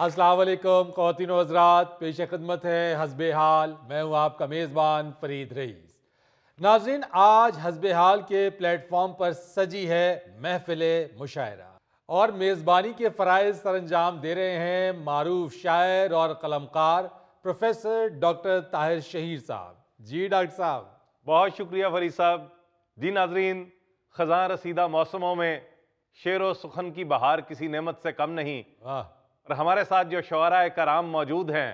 असलकम खातिन हजरात पेश खदमत है हसब हाल मैं हूँ आपका मेज़बान फरीद रईस नाजरीन आज हसब हाल के प्लेटफॉर्म पर सजी है महफिल मुशायरा और मेज़बानी के फ़रज़ सर अंजाम दे रहे हैं मरूफ शायर और कलमकार प्रोफेसर डॉक्टर ताहिर शहीर साहब जी डॉक्टर साहब बहुत शुक्रिया फरीद साहब जी नाजरीन खजान रसीदा मौसमों में शेर व सुखन की बहार किसी नमत से कम नहीं और हमारे साथ जो शरा कराम मौजूद हैं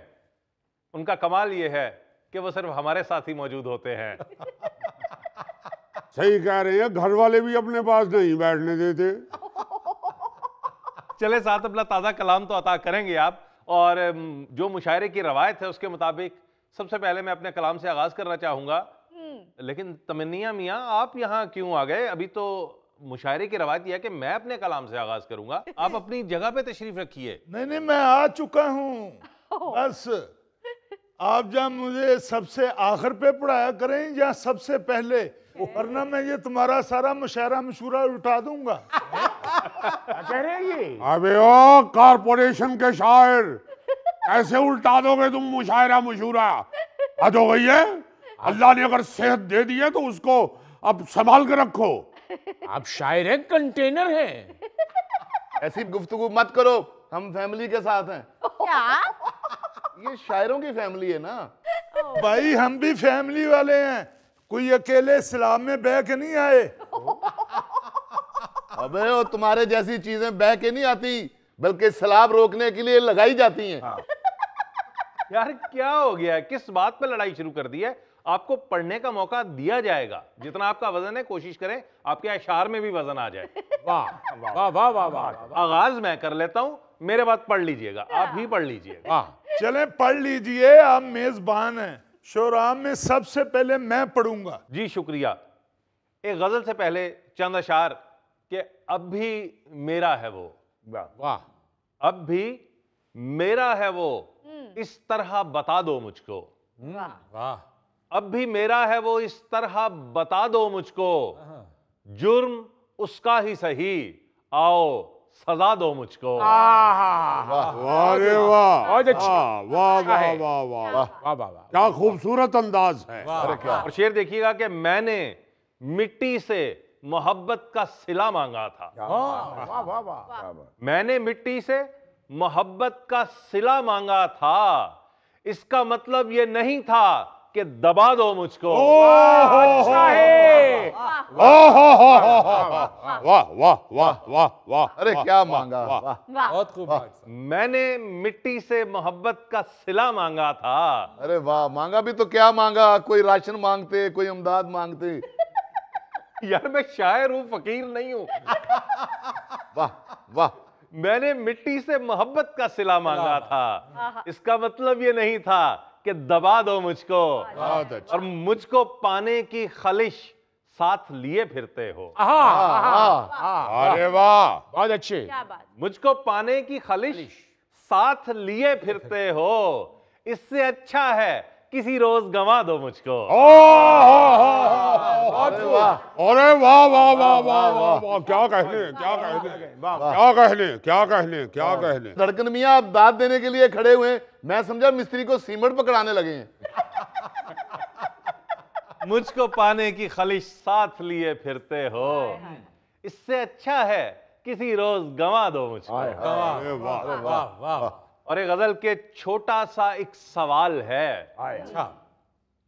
उनका कमाल ये है कि वो सिर्फ हमारे साथ ही मौजूद होते हैं सही कह रहे हैं घर वाले भी अपने पास नहीं बैठने देते चले साथ अपना ताज़ा कलाम तो अता करेंगे आप और जो मुशायरे की रवायत है उसके मुताबिक सबसे पहले मैं अपने कलाम से आगाज़ करना चाहूँगा हम्म। लेकिन तमन्निया मियाँ आप यहाँ क्यों आ गए अभी तो मुशायरे की रवायत यह है कि मैं अपने कलाम से आगाज करूंगा आप अपनी जगह पे तशरीफ रखिए नहीं नहीं मैं आ चुका हूँ बस आप जब मुझे सबसे आखिर पे पढ़ाया करें या सबसे पहले वरना मैं ये तुम्हारा सारा मुशायरा मशूरा उठा दूंगा कह रहे ये अबे ओ कारपोरेशन के शायर ऐसे उल्टा दोगे तुम मुशायरा मशूरा हद हो गई है अल्लाह ने अगर सेहत दे दी है तो उसको अब संभाल के रखो आप शायर हैं कंटेनर हैं ऐसी गुफ्तु मत करो हम फैमिली के साथ हैं क्या ये शायरों की फैमिली है ना भाई हम भी फैमिली वाले हैं कोई अकेले सलाम में बह के नहीं आए अबे वो तुम्हारे जैसी चीजें बह के नहीं आती बल्कि सलाब रोकने के लिए लगाई जाती हैं हाँ। यार क्या हो गया किस बात पे लड़ाई शुरू कर दी है आपको पढ़ने का मौका दिया जाएगा जितना आपका वजन है कोशिश करें आपके अशार में भी वजन आ जाए वाह वाह वाह वाह वाह आगाज मैं कर लेता हूं मेरे बाद पढ़ लीजिएगा आप ही हाँ। पढ़ लीजिए वाह चले पढ़ लीजिए आप मेजबान हैं शोराम में सबसे पहले मैं पढ़ूंगा जी शुक्रिया एक गजल से पहले चंद अशार के अब भी मेरा है वो वाह अब भी मेरा है वो हम्म। इस तरह बता दो मुझको वाह अब भी मेरा है वो इस तरह बता दो मुझको हाँ। जुर्म उसका ही सही आओ सजा दो मुझको वाह वाह क्या खूबसूरत अंदाज है और शेर देखिएगा कि मैंने मिट्टी से मोहब्बत का सिला मांगा था हाँ, मैंने मिट्टी से मोहब्बत का सिला मांगा था इसका मतलब ये नहीं था के दबा दो मुझको वाह वाह वाह वाह वाह वाह अरे क्या मांगा बहुत खूब मैंने मिट्टी से मोहब्बत का सिला मांगा था अरे वाह मांगा भी तो क्या मांगा कोई राशन मांगते कोई अमदाद मांगते यार मैं शायर हूँ फकीर नहीं हूँ वाह वाह मैंने मिट्टी से मोहब्बत का सिला मांगा था इसका मतलब ये नहीं था कि दबा दो मुझको अच्छा। और मुझको पाने की खलिश साथ लिए फिरते हो अरे वाह बहुत अच्छे मुझको पाने की खलिश साथ लिए फिरते हो इससे अच्छा है किसी रोज गवा दो मुझको अरे वाह वाह वाह वाह वाह क्या कहने क्या कहने क्या कहने क्या कहने क्या कहने धड़कन मिया आप दाद देने के लिए खड़े हुए मैं समझा मिस्त्री को सीमेंट पकड़ाने लगे हैं मुझको पाने की खलिश साथ लिए फिरते हो इससे अच्छा है किसी रोज गवा दो मुझको वाह वाह वाह और एक गजल के छोटा सा एक सवाल है अच्छा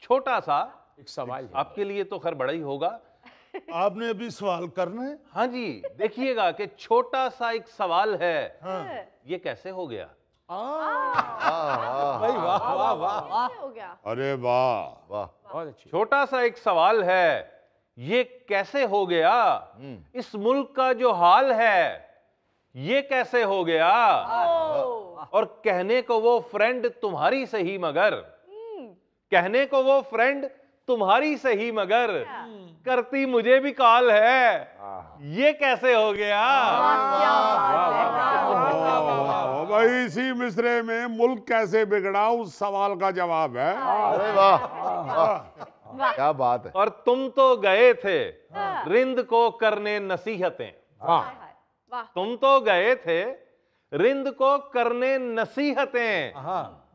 छोटा सा एक सवाल आपके लिए तो खैर बड़ा ही होगा आपने अभी सवाल करना है हाँ जी देखिएगा कि छोटा सा एक सवाल है हाँ। ये कैसे हो गया भाई वाह वाह वाह अरे वाह वाह छोटा सा एक सवाल है ये कैसे हो गया हम्म। इस मुल्क का जो हाल है ये कैसे हो गया और कहने को वो फ्रेंड तुम्हारी सही मगर हम्म। कहने को वो फ्रेंड तुम्हारी सही मगर करती मुझे भी कॉल है ये कैसे हो गया भाई इसी मिसरे में मुल्क कैसे बिगड़ा उस सवाल का जवाब है हाँ। अरे वाह क्या बात है और तुम तो गए थे हाँ। रिंद को करने नसीहतें हाँ। तुम तो गए थे रिंद को करने नसीहतें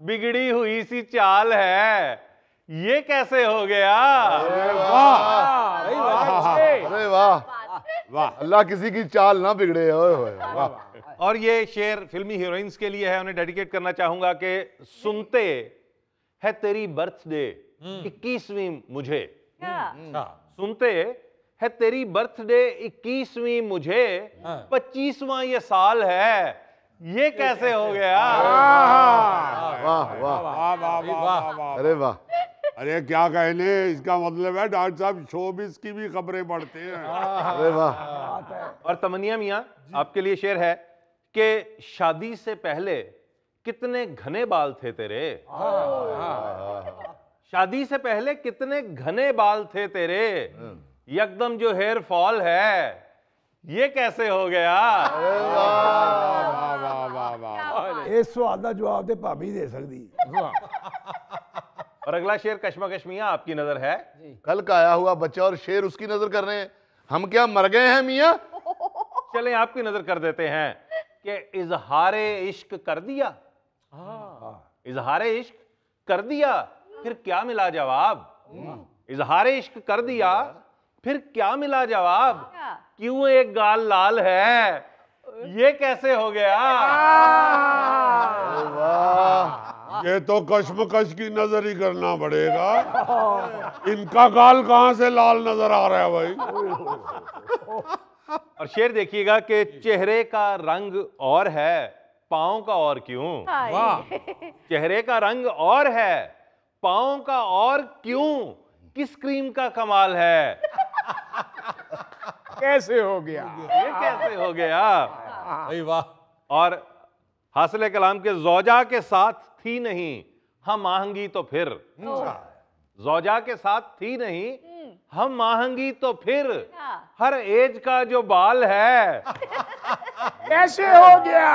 बिगड़ी हुई सी चाल है ये कैसे हो गया वाह वाह अल्लाह किसी की चाल ना बिगड़े वाह और ये शेर फिल्मी हीरोइंस के लिए है उन्हें डेडिकेट करना चाहूंगा कि सुनते है तेरी बर्थडे हम्म। इक्कीसवीं मुझे हम्म। हाँ। हाँ। सुनते है तेरी बर्थडे इक्कीसवीं मुझे हाँ। पच्चीसवा ये साल है ये कैसे हो गया वाह वाह अरे वाह अरे क्या कहने इसका मतलब है डॉक्टर साहब शोबिस की भी खबरें पढ़ते हैं अरे वाह और तमनिया मियाँ आपके लिए शेर है कि शादी से पहले कितने घने बाल थे तेरे हाँ, हाँ। शादी से पहले कितने घने बाल थे तेरे हाँ। यकदम जो हेयर फॉल है ये कैसे हो गया ਇਹ ਸਵਾਲ ਦਾ ਜਵਾਬ ਤੇ ਭਾਬੀ और अगला शेर कश्मा कश्मिया आपकी नजर है कल का आया हुआ बच्चा और शेर उसकी नजर कर रहे हैं हम क्या मर गए हैं मिया चले आपकी नजर कर देते हैं कि इजहार इश्क कर दिया हाँ। इजहार इश्क कर दिया फिर क्या मिला जवाब इजहार इश्क कर दिया फिर क्या मिला जवाब क्यों एक गाल लाल है ये कैसे हो गया ये तो कश्मकश की नजर ही करना पड़ेगा इनका गाल कहां से लाल नजर आ रहा है भाई और शेर देखिएगा कि चेहरे का रंग और है पाओ का और क्यों वाह चेहरे का रंग और है पाओ का और क्यों किस क्रीम का कमाल है कैसे हो गया ये कैसे हो गया भाई वाह और हासिल कलाम के जौजा के साथ थी नहीं हम आहंगी तो फिर अच्छा। हाँ। जौजा के साथ थी नहीं हम्म। हम माहंगी तो फिर हाँ। हर एज का जो बाल है कैसे हो गया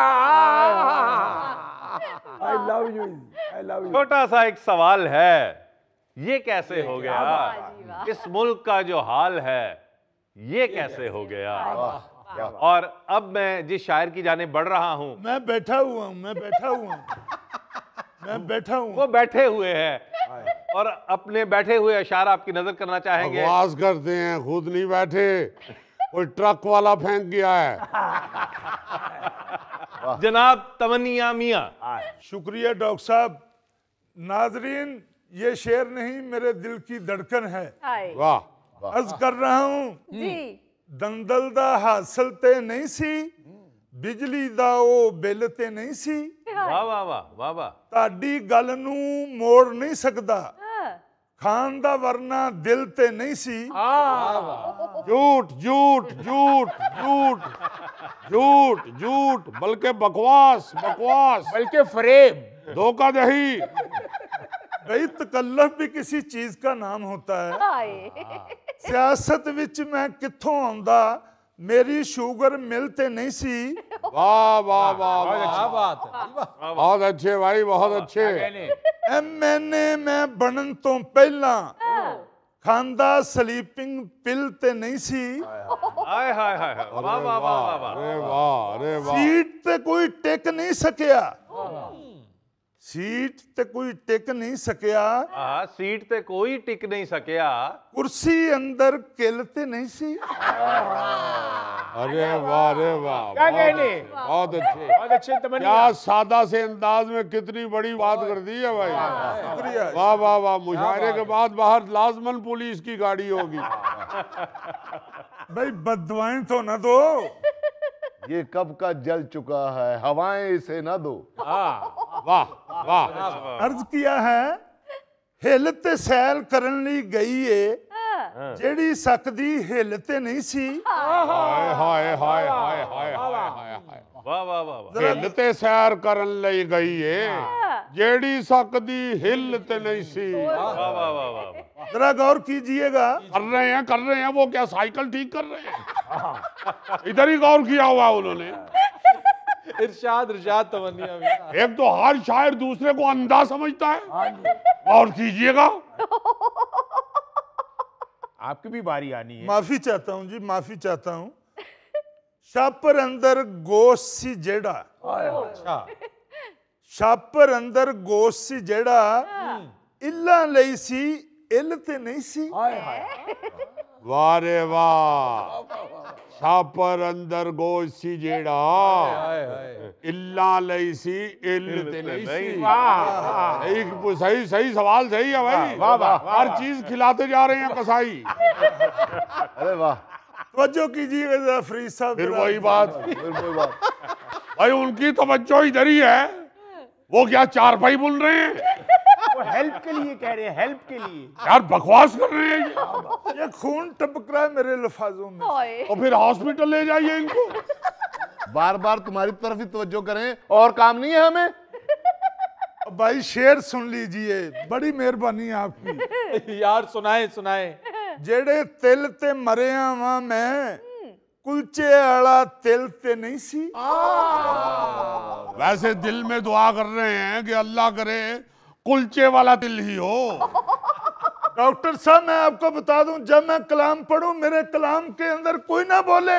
I love you I love you छोटा सा एक सवाल है ये कैसे हो गया इस मुल्क का जो हाल है ये कैसे हो गया और अब मैं जिस शायर की जाने बढ़ रहा हूँ मैं बैठा हुआ हूँ मैं बैठा हुआ हूँ मैं बैठा हूँ वो बैठे हुए हैं और अपने बैठे हुए अशार आपकी नजर करना चाहेंगे आवाज करते हैं खुद नहीं बैठे कोई ट्रक वाला फेंक गया है जनाब तमनिया मिया शुक्रिया डॉक्टर साहब नाजरीन ये शेर नहीं मेरे दिल की धड़कन है वाह ਅਰਜ਼ ਕਰ ਰਹਾ ਹੂੰ ਜੀ ਦੰਦਲ ਦਾ ਹਾਸਲ ਤੇ ਨਹੀਂ ਸੀ ਬਿਜਲੀ ਦਾ ਉਹ ਬਿੱਲ ਤੇ ਨਹੀਂ ਸੀ ਵਾ ਵਾ ਵਾ ਵਾ ਵਾ ਤੁਹਾਡੀ ਗੱਲ ਨੂੰ ਮੋੜ ਨਹੀਂ ਸਕਦਾ ਖਾਨ ਦਾ ਵਰਨਾ ਦਿਲ ਤੇ ਨਹੀਂ ਸੀ ਆ ਵਾ ਝੂਠ ਝੂਠ ਝੂਠ ਝੂਠ ਝੂਠ ਝੂਠ ਬਲਕੇ ਬਕਵਾਸ ਬਕਵਾਸ ਬਲਕੇ ਫਰੇਬ ਧੋਖਾ ਦੇਹੀ भाई तकल्लफ भी किसी चीज का नाम होता है हाँ। सियासत मैं कितों आंदा मेरी शुगर मिलते नहीं सी वाह वाह वाह वाह बात हाँ। बहुत अच्छे भाई बहुत हाँ, अच्छे मैंने मैं बनन तो पहला खांदा स्लीपिंग पिल ते नहीं सी हाय हाय हाय वाह वाह वाह वाह अरे वाह अरे वाह सीट ते कोई टेक नहीं सकया सीट ते कोई टिक नहीं सकिया आ, सीट ते कोई टिक नहीं ਸਕਿਆ कुर्सी अंदर किलते नहीं सी अरे वाह अरे वाह क्या कहने बहुत अच्छे बहुत अच्छे तमन्ना क्या सादा से अंदाज में कितनी बड़ी बात कर दी है भाई शुक्रिया वाह वाह वाह मुशायरे के बाद बाहर लाजमन पुलिस की गाड़ी होगी भाई बदवाएं तो ना दो ये कब का जल चुका है हवाएं इसे ना दो वाह वाह अर्ज किया है हिलते सैल करन ली गई है हाँ। जेड़ी सकदी हिलते नहीं सी हाय हाय हाय हाय हाय हाय वाह वाह वाह हिलते सैर करन ली गई है हाँ। जेडी सकती हिल ते नहीं सी जरा गौर कीजिएगा कर रहे हैं कर रहे हैं वो क्या साइकिल ठीक कर रहे हैं इधर ही गौर किया हुआ उन्होंने इरशाद इरशाद तमन्निया एक तो हर शायर दूसरे को अंधा समझता है और हाँ कीजिएगा आपकी भी बारी आनी है माफी चाहता हूँ जी माफी चाहता हूँ छापर अंदर गोश सी जेड़ा अच्छा छापर अंदर गोश जेड़ा इला लई सी इल ते नहीं सी वारे वाह छापर अंदर गोश जेड़ा इला लई सी इल ते नहीं सी वाह एक सही सही सवाल सही है भाई वाह वाह हर चीज खिलाते जा रहे हैं कसाई अरे वाह तवज्जो कीजिए फ्री साहब फिर वही बात फिर वही बात भाई उनकी तवज्जो इधर ही है वो क्या चार भाई बोल रहे हैं वो हेल्प के लिए कह रहे हैं हेल्प के लिए यार बकवास कर रहे हैं ये खून टपक रहा है मेरे लफाजों में और फिर हॉस्पिटल ले जाइए इनको बार बार तुम्हारी तरफ ही तवज्जो करें और काम नहीं है हमें भाई शेर सुन लीजिए बड़ी मेहरबानी है आपकी यार सुनाए सुनाए जेड़े तिल ते मरे वहां मैं कुलचे वाला तेल ते नहीं सी वैसे दिल में दुआ कर रहे हैं कि अल्लाह करे कुलचे वाला दिल ही हो डॉक्टर साहब मैं आपको बता दूं जब मैं कलाम पढ़ूं मेरे कलाम के अंदर कोई ना बोले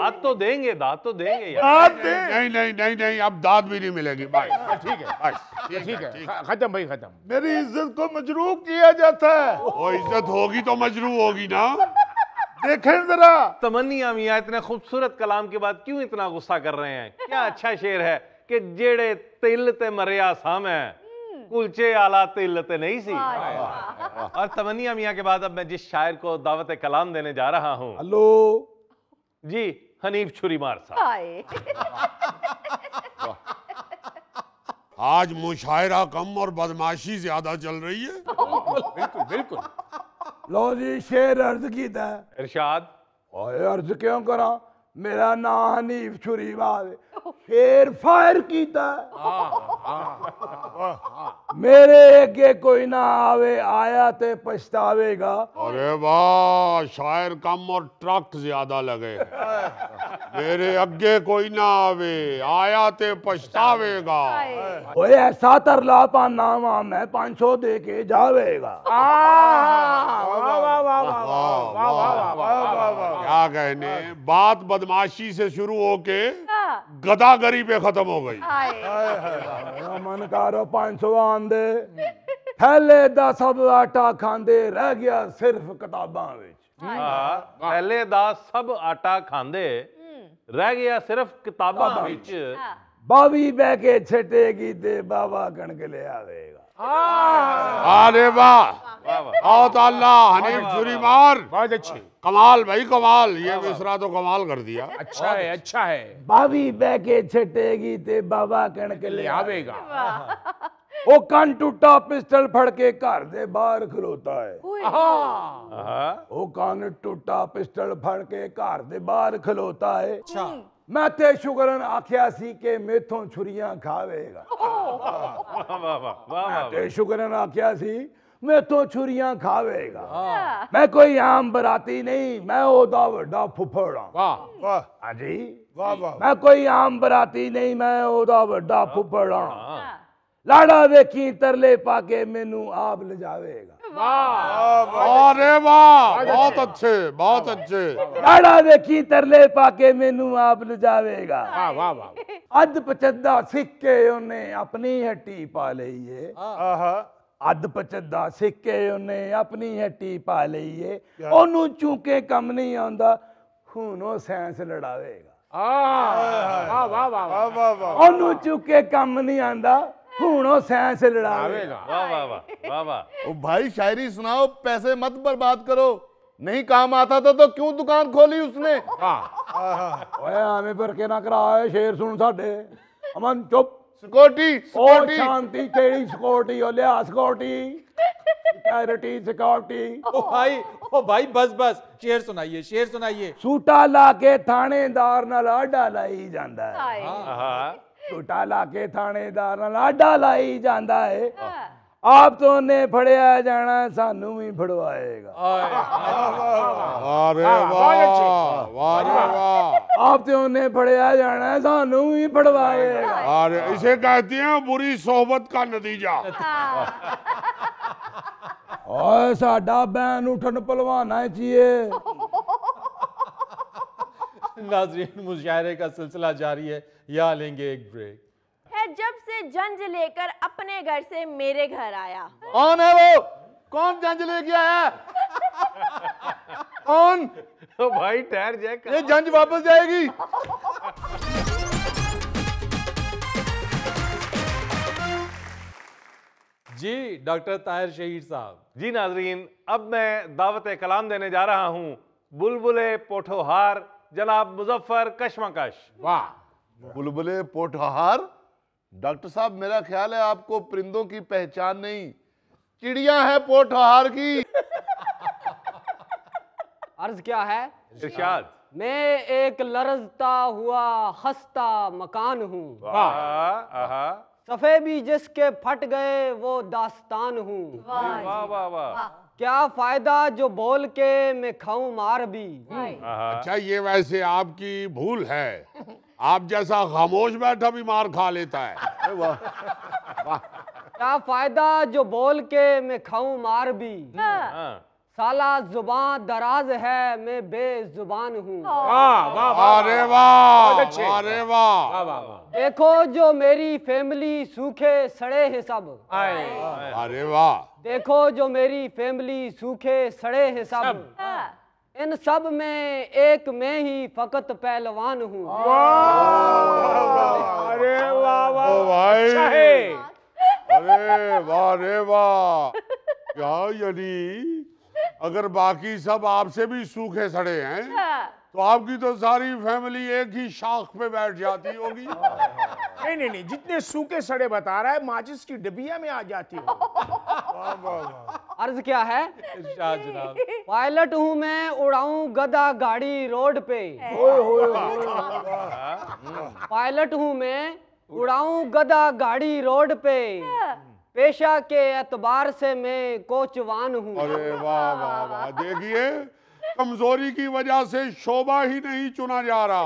दाद तो देंगे दाद तो देंगे यार दे नहीं नहीं नहीं नहीं अब दाद भी नहीं मिलेगी भाई ठीक है ठीक है खत्म भाई खत्म मेरी इज्जत को मजरू किया जाता है वो इज्जत होगी तो मजरूह होगी ना देखें जरा तमन्निया मियाँ इतने खूबसूरत कलाम के बाद क्यों इतना गुस्सा कर रहे हैं क्या हाँ। अच्छा शेर है कि जेड़े तिल ते मरिया साम है हम्म। कुलचे आला तिल ते नहीं सी और तमन्निया मियाँ के बाद अब मैं जिस शायर को दावत कलाम देने जा रहा हूँ हेलो जी हनीफ छुरी मार साहब आज मुशायरा कम और बदमाशी ज्यादा चल रही है बिल्कुल बिल्कुल लो जी शेर अर्ज किया इरशाद ओए अर्ज क्यों करा मेरा ना हनीफ छुरी छुरीवाल शेर फायर किया मेरे अगे कोई ना आवे आया ते पछतावेगा अरे वाह शायर कम और ट्रक ज्यादा लगे मेरे अग्गे कोई ना आवे आया ते पछतावेगा ओए ऐसा तरला पा नामा मैं पांच सौ दे के जावेगा क्या कहने बात बदमाशी से शुरू हो के गदागरी पे खत्म हो गई मन करो कारो 500 आंदे पहले दा सब आटा खांदे रह गया सिर्फ किताबां ਵਿੱਚ ਪਹਿਲੇ ਦਾ ਸਭ ਆਟਾ ਖਾਂਦੇ रह गया सिर्फ किताबा ਵਿੱਚ ਬਾਵੀ ਬਹਿ ਕੇ ਛਟੇਗੀ ਤੇ ਬਾਬਾ ਕਣਕ ਲੈ ਆਵੇਗਾ अरे वाह बहुत तो बहुत अच्छी कमाल भाई कमाल ये मिश्रा तो कमाल कर दिया अच्छा है अच्छा है बाबी बह के छटेगी ते बाबा कणक ले आवेगा ਉਹ ਕੰਨ ਟੁੱਟਾ ਪਿਸਟਲ ਫੜ ਕੇ ਘਰ ਦੇ ਬਾਹਰ ਖਲੋਤਾ ਹੈ ਆਹਾ ਉਹ ਕੰਨ ਟੁੱਟਾ ਪਿਸਟਲ ਫੜ ਕੇ ਘਰ ਦੇ ਬਾਹਰ ਖਲੋਤਾ ਹੈ ਅੱਛਾ ਮੈਂ ਤੇ ਸ਼ੁਕਰਨ ਆਖਿਆ ਸੀ ਕਿ ਮੇਥੋਂ ਛੁਰੀਆਂ ਖਾਵੇਗਾ ਵਾਹ ਵਾਹ ਵਾਹ ਵਾਹ ਤੇ ਸ਼ੁਕਰਨ ਆਖਿਆ ਸੀ ਮੈਂ ਤੋਂ ਛੁਰੀਆਂ ਖਾਵੇਗਾ ਮੈਂ ਕੋਈ ਆਮ ਬਰਾਤੀ ਨਹੀਂ ਮੈਂ ਉਹਦਾ ਵੱਡਾ ਫੁੱਫੜਾ ਵਾਹ ਵਾਹ ਹਾਂਜੀ ਵਾਹ ਵਾਹ ਮੈਂ ਕੋਈ ਆਮ ਬਰਾਤੀ ਨਹੀਂ ਮੈਂ ਉਹਦਾ ਵੱਡਾ ਫੁੱਫੜਾ ਲਾੜਾ ਵੇਖੀ ਤਰਲੇ ਪਾ ਕੇ ਮੈਨੂੰ ਆਪ ਲਜਾਵੇਗਾ ਵਾਹ ਅਰੇ ਵਾਹ ਬਹੁਤ ਅੱਛੇ ਬਹੁਤ ਅੱਛੇ ਲਾੜਾ ਵੇਖੀ ਤਰਲੇ ਪਾ ਕੇ ਮੈਨੂੰ ਆਪ ਲਜਾਵੇਗਾ ਵਾਹ ਵਾਹ ਅੱਧ ਪਚੱਦਾ ਸਿੱਕੇ ਉਹਨੇ ਆਪਣੀ ਹੱਟੀ ਪਾ ਲਈ ਏ ਆਹਾ ਅੱਧ ਪਚੱਦਾ ਸਿੱਕੇ ਉਹਨੇ ਆਪਣੀ ਹੱਟੀ ਪਾ ਲਈ ਏ ਉਹਨੂੰ ਚੁੱਕੇ ਕੰਮ ਨਹੀਂ ਆਉਂਦਾ ਹੁਣ ਉਹ ਸੈਂਸ ਲੜਾਵੇਗਾ ਆਹ ਵਾਹ ਵਾਹ ਵਾਹ ਵਾਹ ਵਾਹ ਉਹਨੂੰ ਚੁੱਕੇ ਕੰਮ ਨਹੀਂ ਆਉਂਦਾ हूं सैंस लड़ावेगा वाह वाह वाह वाह वाह ओ भाई शायरी सुनाओ पैसे मत बर्बाद करो नहीं काम आता था तो क्यों दुकान खोली उसने हाँ। ओए हमें पर के ना कराए शेर सुन साडे अमन चुप सिक्योरिटी सिक्योरिटी शांति केड़ी सिक्योरिटी ओ लिया सिक्योरिटी सिक्योरिटी सिक्योरिटी ओ भाई ओ भाई बस बस शेर सुनाइए शेर सुनाइए सूटा लाके थानेदार ना अड्डा लाई ਜਾਂਦਾ ਹੈ ਹਾਂ झूठा लाके थानेदार लाडा लाई जाता है आप तो फड़िया जाना सानू भी फड़वाएगा आप तो फड़िया जाना सानू भी फड़वाएगा इसे कहते हैं बुरी सोहबत का नतीजा और साडा बैन उठन पलवाना चाहिए नाजरीन मुशायरे का सिलसिला जारी है या लेंगे एक ब्रेक है जब से जंज लेकर अपने घर से मेरे घर आया कौन है वो कौन जंज ले गया है कौन तो भाई ठहर जाए ये जंज वापस जाएगी जी डॉक्टर ताहिर शहीद साहब जी नाजरीन अब मैं दावत कलाम देने जा रहा हूँ बुलबुले पोठोहार जनाब मुजफ्फर कशमकश वाह बुलबुले पोटहार डॉक्टर साहब मेरा ख्याल है आपको परिंदों की पहचान नहीं चिड़िया है पोटहार की अर्ज क्या है इरशाद मैं एक लरजता हुआ हंसता मकान हूँ हाँ। सफे भी जिसके फट गए वो दास्तान हूँ क्या फायदा जो बोल के मैं खाऊं मार भी अच्छा ये वैसे आपकी भूल है आप जैसा खामोश बैठा भी मार खा लेता है क्या फायदा जो बोल के मैं खाऊं मार भी हाँ। हाँ। साला जुबान दराज है मैं बेजुबान हूँ हाँ। अरे वाह अरे वाह देखो जो मेरी फैमिली सूखे सड़े हैं सब अरे वाह देखो जो मेरी फैमिली सूखे सड़े हैं सब इन सब में एक मैं ही फकत पहलवान हूँ अरे भाई अरे वाह अच्छा रे वाह क्या यानी अगर बाकी सब आपसे भी सूखे सड़े हैं हाँ। तो आपकी तो सारी फैमिली एक ही शाख पे बैठ जाती होगी नहीं नहीं नहीं जितने सूखे सड़े बता रहा है माचिस की डिबिया में आ जाती हो अर्ज क्या है अच्छा, पायलट हूँ मैं उड़ाऊ गदा गाड़ी रोड पे हम्म, पायलट हूँ मैं उड़ाऊ गदा गाड़ी रोड पे पेशा के एतबार से मैं कोचवान हूँ अरे वाह वाह वाह देखिए कमजोरी की वजह से शोभा ही नहीं चुना जा रहा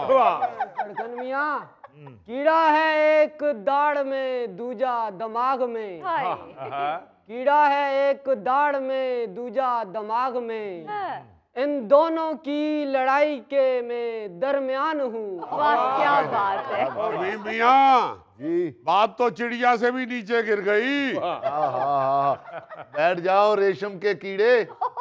कीड़ा है एक दाढ़ में दूजा दिमाग में हाँ। कीड़ा है एक दाढ़ में दूजा दिमाग में हाँ। इन दोनों की लड़ाई के मैं दरमियान हूँ क्या हाँ। बात है मिया बात तो चिड़िया से भी नीचे गिर गई बैठ जाओ रेशम के कीड़े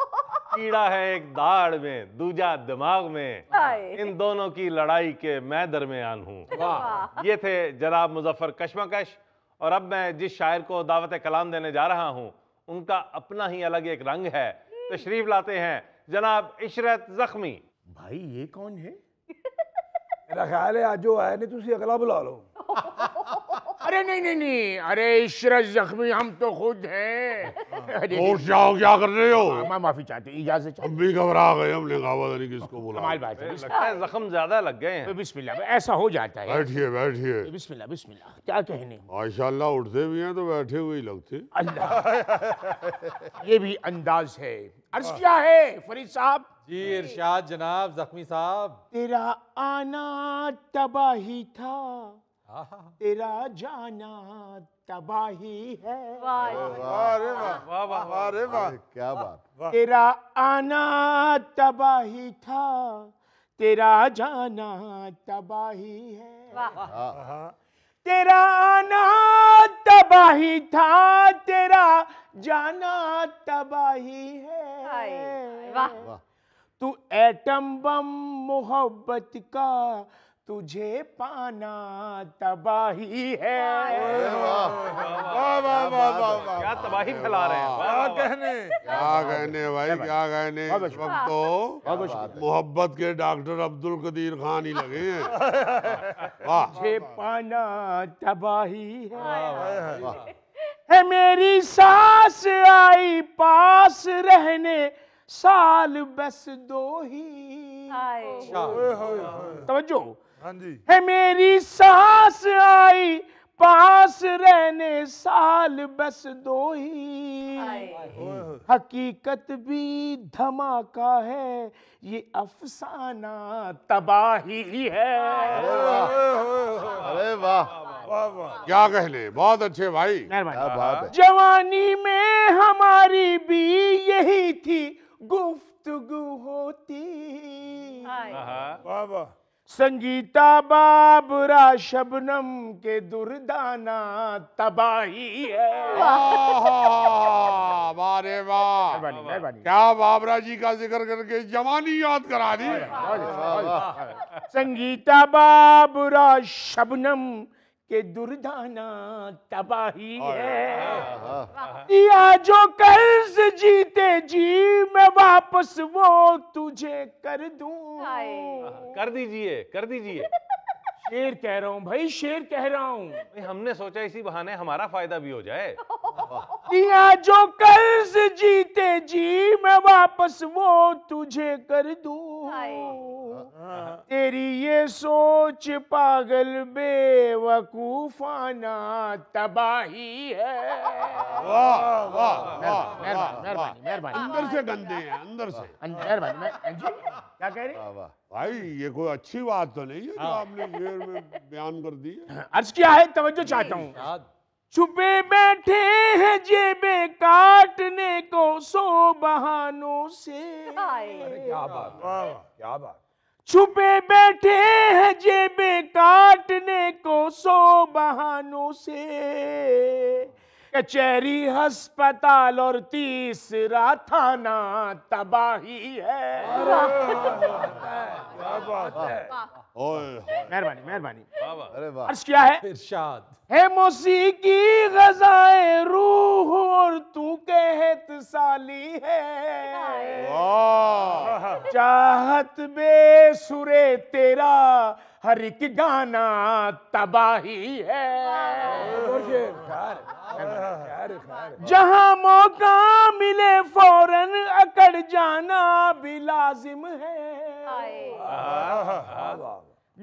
कीड़ा है एक दाढ़ में दूजा दिमाग में इन दोनों की लड़ाई के मैं दरमियान हूँ ये थे जनाब मुजफ्फर कश्मकश और अब मैं जिस शायर को दावत कलाम देने जा रहा हूँ उनका अपना ही अलग एक रंग है हम्म। तशरीफ लाते हैं जनाब इशरत जख्मी भाई ये कौन है मेरा ख्याल है आज जो आया नहीं तो अगला बुला लो अरे नहीं नहीं नहीं अरे इशरत जख्मी हम तो खुद हैं हाँ। और क्या क्या कर रहे हो हाँ, मैं माफी चाहती हूँ इजाजत हम भी घबरा गए हमने गावा अली किसको बोला कमाल बात है लगता है जख्म ज्यादा लग गए हैं बिस्मिल्लाह ऐसा हो जाता है बैठिए बैठिए बिस्मिल्लाह बिस्मिल्लाह क्या कहने माशाल्लाह उठते भी हैं तो बैठे हुए ही लगते अल्लाह ये भी अंदाज है अर्ज क्या है फरीद साहब जी इरशाद जनाब जख्मी साहब तेरा आना तबाही था तेरा जाना तबाही है क्या बात तेरा आना तबाही था तेरा जाना तबाही है हाँ। तेरा आना तबाही था तेरा जाना तबाही है तू एटम बम मोहब्बत का तुझे पाना तबाही है क्या तबाही फैला रहे हैं क्या कहने भाई क्या कहने तो मोहब्बत के डॉक्टर अब्दुल कदीर खान ही लगे हैं तुझे पाना तबाही है है मेरी सास आई पास रहने साल बस दो ही तवज्जो हाँ है मेरी सांस आई पास रहने साल बस दो ही हकीकत भी धमाका है ये अफसाना तबाही है अरे वाह क्या कह ले बहुत अच्छे भाई जवानी में हमारी भी यही थी गुफ्तगु होती वाह वाह संगीता बाबरा शबनम के दुर्दाना तबाही है वाह क्या बाबरा जी का जिक्र करके जवानी याद करा दी संगीता बाबरा शबनम के दुर्दाना तबाही है दिया जो कर्ज जीते जी मैं वापस वो तुझे कर दूं कर दीजिए कर दीजिए शेर कह रहा हूँ भाई शेर कह रहा हूँ हमने सोचा इसी बहाने हमारा फायदा भी हो जाए दिया जो कर्ज जीते जी मैं वापस वो तुझे कर दूं हाँ। तेरी ये सोच पागल बेवकूफाना तबाही है वाह वाह मेहरबानी मेहरबानी अंदर से गंदे हैं अंदर से हाँ, मेहरबानी हाँ क्या कह रही वाह भाई ये कोई अच्छी बात तो नहीं है जो आपने शेर में बयान कर दी अर्ज क्या है तवज्जो चाहता हूँ छुपे बैठे हैं जेबे काटने को सो बहानों से क्या बात क्या बात छुपे बैठे हैं जेबे काटने को सो बहानों से कचहरी अस्पताल और तीसरा थाना तबाही है क्या बात है मेहरबानी मेहरबानी अरे क्या है इरशाद गजाए रूह और तू कहत साली है चाहत बेसुरे तेरा हर एक गाना तबाही है जहाँ मौका मिले फौरन अकड़ जाना भी लाजिम है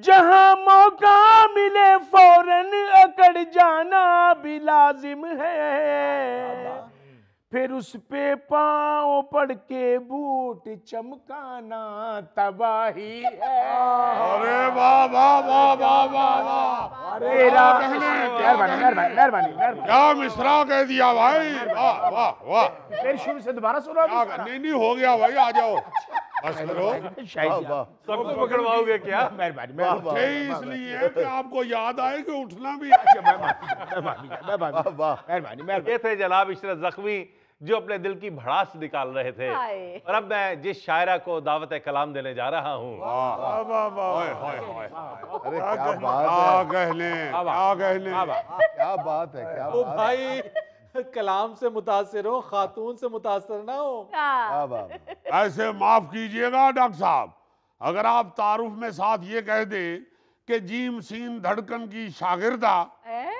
जहाँ मौका मिले फौरन अकड़ जाना भी लाजिम है फिर उस पे पाओ पड़ के बूट चमकाना तबाही है क्या मिश्रा कह दिया भाई फिर शुरू से दोबारा सुना नहीं नहीं हो गया भाई आ जाओ सबको पकड़वाओगे क्या मेहरबानी इसलिए कि आपको याद आए कि उठना भी अच्छा, मेहरबानी मेहरबानी मेहरबानी ये थे जलाब इशरत जख्मी जो अपने दिल की भड़ास निकाल रहे थे और अब मैं जिस शायरा को दावत कलाम देने जा रहा हूँ कलाम से मुतासर हो खातून से मुतासर ना हो हाँ। ऐसे माफ कीजिएगा डॉक्टर साहब अगर आप तारुफ में साथ ये कह दे कि जीम सीन धड़कन की शागिरदा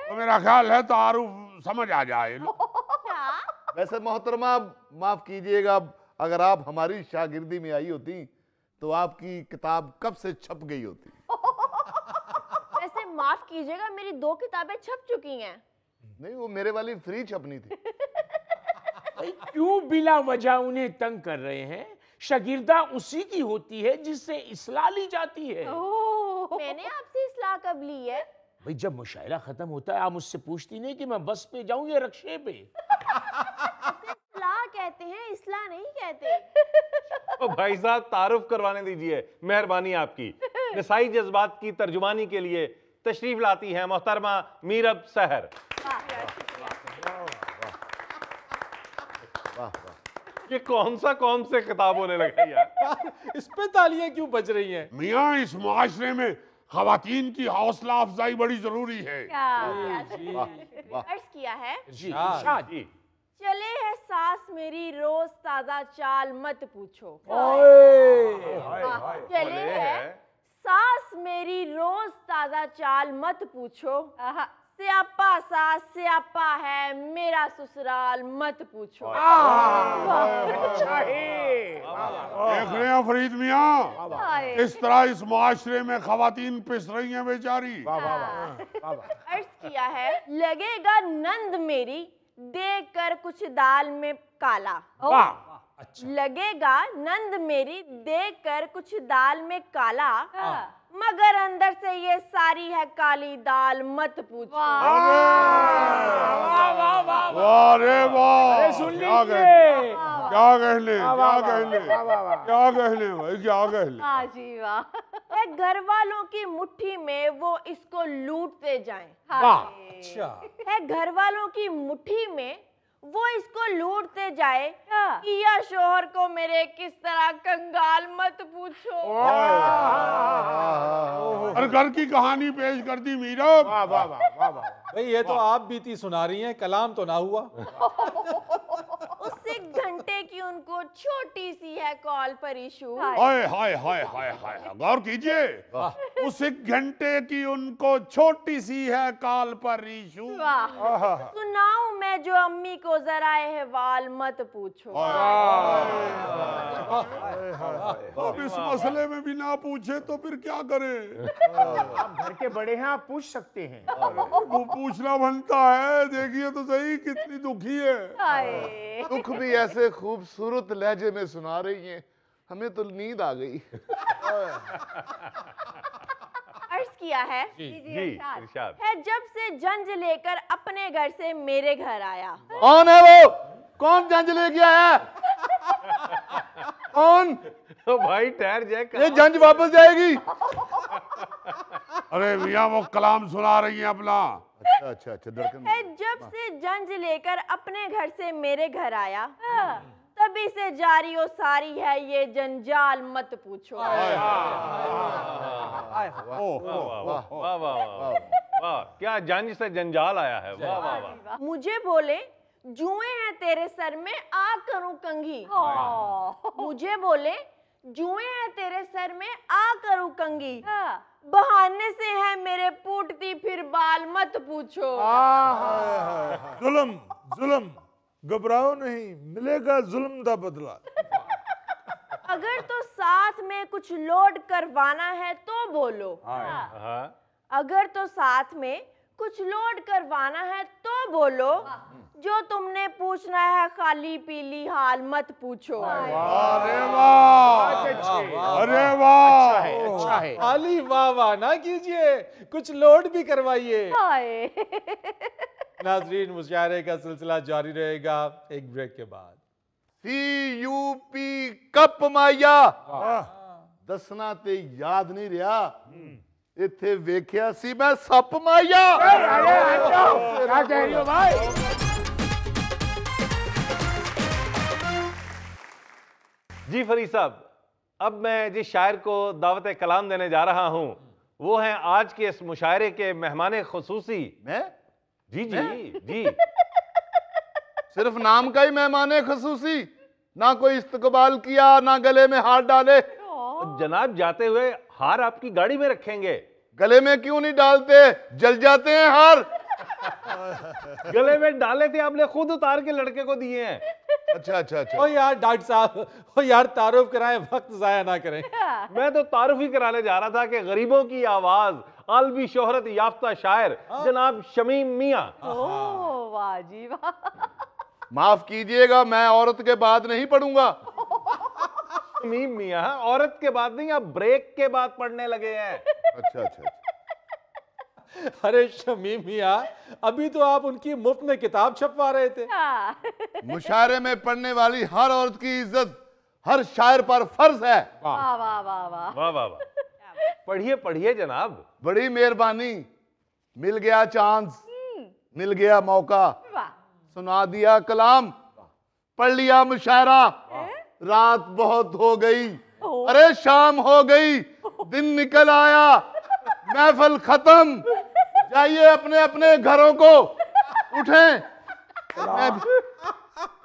तो मेरा ख्याल है तारुफ समझ आ जाए वैसे मोहतरमा माफ़ कीजिएगा अगर आप हमारी शागिर्दी में आई होती तो आपकी किताब कब से छप गई होती वैसे माफ़ कीजिएगा मेरी दो किताबें छप चुकी हैं नहीं वो मेरे वाली फ्री छपनी थी क्यों बिला वजह उन्हें तंग कर रहे हैं शगिरदा उसी की होती है जिससे इसलाह ली जाती है मैंने आपसे इसलाह कब ली है भाई जब मुशायरा खत्म होता है आप मुझसे पूछती नहीं कि मैं बस पे जाऊं या रक्शे पे कहते हैं इसला नहीं कहते ओ भाई साहब तारुफ करवाने दीजिए मेहरबानी आपकी नसाई जज्बात की तर्जुमानी के लिए तशरीफ लाती है मोहतरमा मीरब सहर ये कौन सा कौन से खिताब होने लगा यार इस पे तालियां क्यों बज रही हैं मियां इस मुआशरे में खातन की हौसला अफजाई बड़ी जरूरी है किया है चले है सास मेरी रोज ताजा चाल मत पूछो चले है सास मेरी रोज ताजा चाल मत पूछो स्यापा सा स्यापा है मेरा ससुराल मत पूछो देख रहे हैं फरीद मियाँ इस तरह इस माशरे में खातन पिस रही हैं बेचारी अर्ज किया है लगेगा नंद मेरी देख कर कुछ दाल में काला अच्छा। लगेगा नंद मेरी देख कर कुछ दाल में काला हाँ। मगर अंदर से ये सारी है काली दाल मत पूछो वाह वाह वाह वाह अरे वाह सुन लीजिए क्या कहले क्या कहले क्या कहले भाई क्या कहले हां हाँ जी वाह घर वालों की मुट्ठी में वो इसको लूटते जाएं। हाँ वाह अच्छा है घर वालों की मुट्ठी में वो इसको लूटते जाए या शोहर को मेरे किस तरह कंगाल मत पूछो और घर की कहानी पेश कर दी मीरा वाह वाह वाह वाह भाई ये तो आप बीती सुना रही हैं कलाम तो ना हुआ एक घंटे की उनको छोटी सी है कॉल पर इशू हाय हाय हाय हाय हाय गौर कीजिए उस एक घंटे की उनको छोटी सी है कॉल पर इशू सुनाओ मैं जो अम्मी को जरा वाल मत पूछो अब इस मसले में भी ना पूछे तो फिर क्या करें आप घर के बड़े हैं आप पूछ सकते हैं वो पूछना बनता है देखिए तो सही कितनी दुखी है दुख भी ऐसे खूबसूरत लहजे में सुना रही हैं हमें तो नींद आ गई अर्ज किया है जी, जी, है जब से जंज लेकर अपने घर से मेरे घर आया कौन है वो कौन जंज ले गया है कौन तो भाई ठहर जाए ये जंज वापस जाएगी अरे भैया वो कलाम सुना रही है अपना अच्छा अच्छा अच्छा धड़कन जब से जंज लेकर अपने घर से मेरे घर आया हाँ। हाँ, तभी से जारी हो सारी है ये जंजाल मत पूछो क्या जंज से जंजाल आया है वाह वाह वाह मुझे बोले जुए हैं तेरे सर में आ करूं कंघी हाँ। मुझे बोले जुए हैं तेरे सर में आ करूं कंघी बहाने से है मेरे पूटती फिर बाल मत पूछो जुलम जुलम घबराओ नहीं मिलेगा जुलम का बदला अगर तो साथ में कुछ लोड करवाना है तो बोलो हाँ, हाँ। हाँ। अगर तो साथ में कुछ लोड करवाना है तो बोलो जो तुमने पूछना है खाली पीली हाल मत पूछो अरे वाह अरे वाह अच्छा, अच्छा, अच्छा।, अच्छा है अच्छा है खाली वाह वाह ना कीजिए कुछ लोड भी करवाइए नाजरीन मुशायरे का सिलसिला जारी रहेगा एक ब्रेक के बाद सी पी कप माइया दसना ते याद नहीं रहा ਇੱਥੇ ਵੇਖਿਆ ਸੀ ਮੈਂ ਸੱਪ ਮਾਇਆ जी फरी साहब अब मैं जिस शायर को दावत कलाम देने जा रहा हूँ वो हैं आज के इस मुशायरे के मेहमान खसूसी मैं जी जी मैं? जी सिर्फ नाम का ही मेहमान खसूसी ना कोई इस्तकबाल किया ना गले में हार डाले जनाब जाते हुए हार आपकी गाड़ी में रखेंगे गले में क्यों नहीं डालते जल जाते हैं हार गले में डाले थे आपने खुद उतार के लड़के को दिए हैं अच्छा अच्छा अच्छा ओ यार डॉक्टर साहब ओ यार तारुफ कराए वक्त जाया ना करें अच्छा। मैं तो तारुफ ही कराने जा रहा था कि गरीबों की आवाज आलमी शोहरत याफ्ता शायर हाँ। जनाब शमीम मिया वाह जी वाह माफ कीजिएगा मैं औरत के बाद नहीं पढ़ूंगा शमीम मिया औरत के बाद नहीं आप ब्रेक के बाद पढ़ने लगे हैं अच्छा अच्छा, अच्छा। अरे शमी मिया अभी तो आप उनकी मुफ्त में किताब छपवा रहे थे हाँ। मुशायरे में पढ़ने वाली हर औरत की इज्जत हर शायर पर फर्ज है पढ़िए पढ़िए जनाब बड़ी मेहरबानी मिल गया चांस हम्म। मिल गया मौका सुना दिया कलाम पढ़ लिया मुशायरा रात बहुत हो गई अरे शाम हो गई दिन निकल आया महफल खत्म जाइए अपने अपने घरों को उठे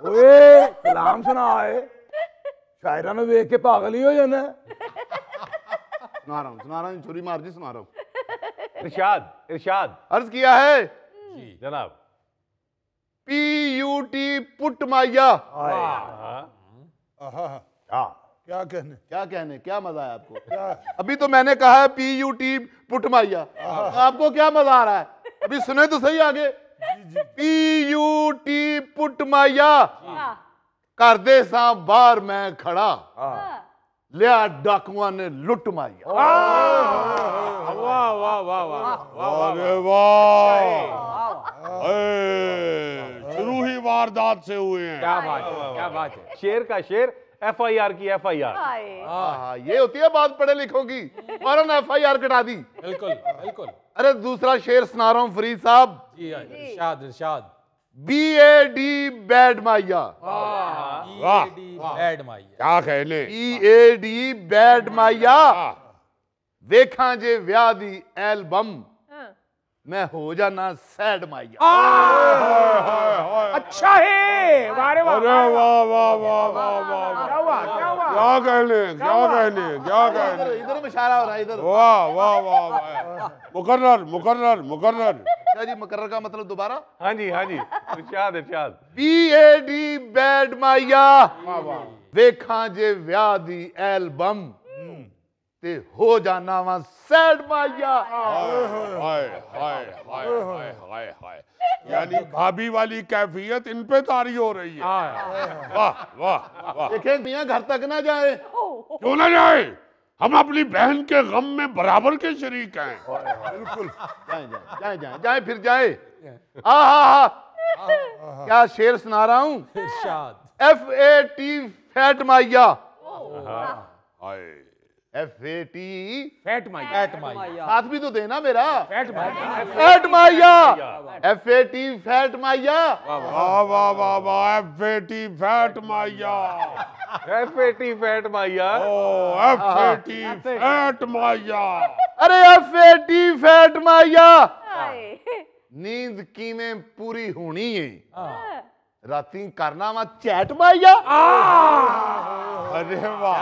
कलाम सुना आए शायरा ने देख के पागल ही हो जाना सुना रहा हूँ सुना रहा हूँ छुरी मार सुना रहा हूँ इरशाद इरशाद अर्ज किया है जनाब पी यू टी पुट माइया हाँ क्या कहने क्या कहने क्या मजा है आपको अभी तो मैंने कहा है पी यू टी पुटमाइया तो आपको क्या मजा आ रहा है अभी सुने तो सही आगे पी यू टी पुटमाइया कर हाँ। दे सा बार मैं खड़ा हाँ। लिया डाकुआ ने लुट मारिया वाह शुरू ही वारदात से हुए हैं क्या बात है क्या बात है शेर का शेर एफ आई आर की एफ आई आर ये होती है बात पढ़े लिखो की फौरन एफ आई आर कटा दी बिल्कुल बिल्कुल अरे दूसरा शेर सुना रहा हूँ फरीद साहब हाँ, इरशाद इरशाद बी ए डी बैड माइया बैड माइया क्या बी ए डी बैड माइया देखा जे व्याह एल्बम मैं हो जाना सैड माइया अच्छा है वाह वाह वाह वाह वाह वाह क्या हुआ क्या हुआ क्या कहने क्या कहने क्या कहने इधर में इशारा हो रहा है इधर वाह वाह वाह वाह मुकर्रर मुकर्रर मुकर्रर क्या जी मुकर्रर का मतलब दोबारा हाँ जी हाँ जी इरशाद इरशाद बी ए डी बैड माइया वाह वाह वेखा जे व्याह एल्बम ਤੇ ਹੋ ਜਾਣਾ ਵਾ ਸੈਡ ਮਾਇਆ ਹਾਏ ਹਾਏ ਹਾਏ ਹਾਏ ਹਾਏ यानी भाभी वाली कैफियत इन पे तारी हो रही है वाह वाह वाह देखें मियाँ घर तक ना जाए क्यों ना जाए हम अपनी बहन के गम में बराबर के शरीक हैं बिल्कुल जाए जाए जाए जाए फिर जाए आ हा हा क्या शेर सुना रहा हूँ एफ ए टी फैट माइया हाय एफ ए टी फैट माइया माइया साथ भी तो देना मेरा फैट माइया फैट माइया एफ ए टी फैट माइया वाह वाह वाह वाह एफ ए टी फैट माइया एफ ए टी फैट माइया ओ एफ ए टी फैट माइया अरे एफ ए टी फैट माइया नींद कीवें पूरी होनी है हाँ। राती करना वा चैट माइया अरे वाह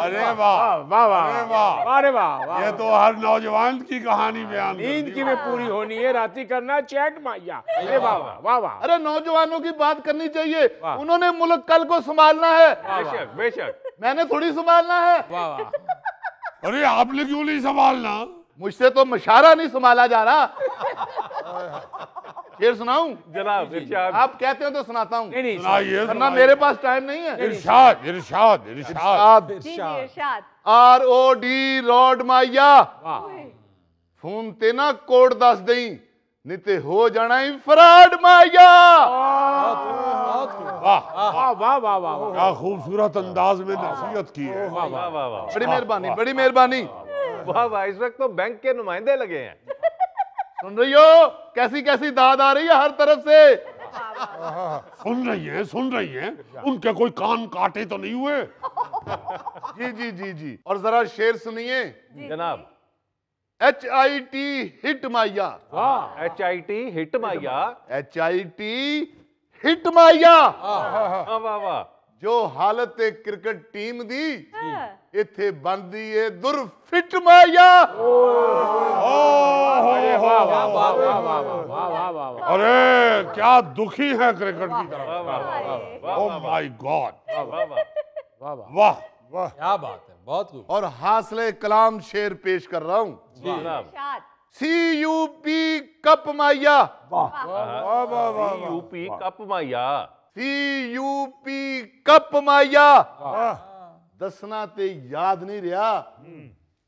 अरे वाह वाह वाह अरे वाह अरे वाह ये तो हर नौजवान की कहानी बयान नींद की में पूरी होनी है राती करना चैट माइया अरे वाह वाह वाह वाह अरे नौजवानों की बात करनी चाहिए उन्होंने मुल्क कल को संभालना है बेशक बेशक मैंने थोड़ी संभालना है वाह वाह अरे आपने क्यों नहीं संभालना मुझसे तो मशारा नहीं संभाला जा रहा शेर सुनाऊं जनाब इरशाद आप कहते हो तो सुनाता हूँ नहीं नहीं वरना मेरे पास टाइम नहीं है इरशाद इरशाद इरशाद इरशाद आर ओ डी रोड माया फोन ते ना कोड दस दई नहीं हो जाना ही फराड माया क्या खूबसूरत अंदाज में नसीहत की है बड़ी मेहरबानी बड़ी मेहरबानी वाह वाह इस वक्त तो बैंक के नुमाइंदे लगे हैं सुन रही हो कैसी कैसी दाद आ रही है हर तरफ से सुन रही है सुन रही है उनके कोई कान काटे तो नहीं हुए जी जी जी जी और जरा शेर सुनिए जनाब एच आई टी हिट माइया एच आई टी हिट माइया एच आई टी हिट माइया वाह हाँ, हाँ, वाह हाँ। ਜੋ ਹਾਲਤ ਤੇ ਕ੍ਰਿਕਟ ਟੀਮ ਦੀ ਇੱਥੇ है ਏ ਦੁਰਫਿਟ ਮਾਇਆ अरे क्या दुखी है क्रिकेट की तरफ ओ माय गॉड वाह वाह क्या बात है बहुत खूब और हासले कलाम शेर पेश कर रहा हूँ सी यू पी कप माया वाह वाह वाह वाह यू पी कप माया सीयूपी कप माਇਆ ਦੱਸਣਾ ਤੇ ਯਾਦ ਨਹੀਂ ਰਿਹਾ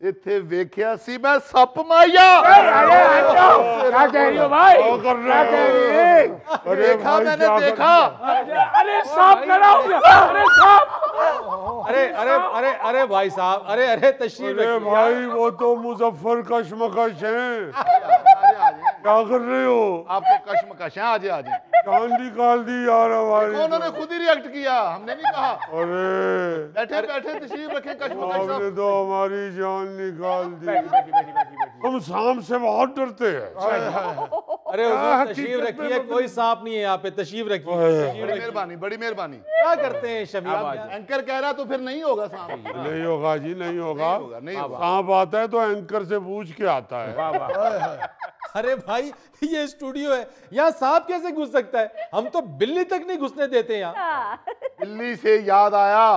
ਇੱਥੇ ਵੇਖਿਆ ਸੀ ਮੈਂ ਸੱਪ ਮਾਇਆ क्या कह रही हो भाई क्या कह रही हो? देखा मैंने देखा अरे अरे साफ अरे साफ अरे अरे अरे अरे भाई साहब अरे अरे तशरीफ अरे भाई वो तो मुजफ्फर कशमकश है क्या कर रहे हो कश्म कश है आज आज गांधी काल दी यार हमारी उन्होंने तो। खुद ही रिएक्ट किया हमने नहीं कहा अरे बैठे बैठे तशरीफ रखे कशमकश आपने तो हमारी जान निकाल दी हम सांप से बहुत डरते हैं अरे तशरीफ रखिए कोई सांप नहीं है यहाँ पे तशरीफ रखिए बड़ी मेहरबानी बड़ी मेहरबानी क्या करते हैं शमीम एंकर कह रहा तो फिर नहीं होगा सांप नहीं होगा जी नहीं होगा सांप आता है तो एंकर से पूछ के आता है अरे भाई ये स्टूडियो है यहाँ सांप कैसे घुस सकता है हम तो बिल्ली तक नहीं घुसने देते यहाँ हाँ। बिल्ली से याद आया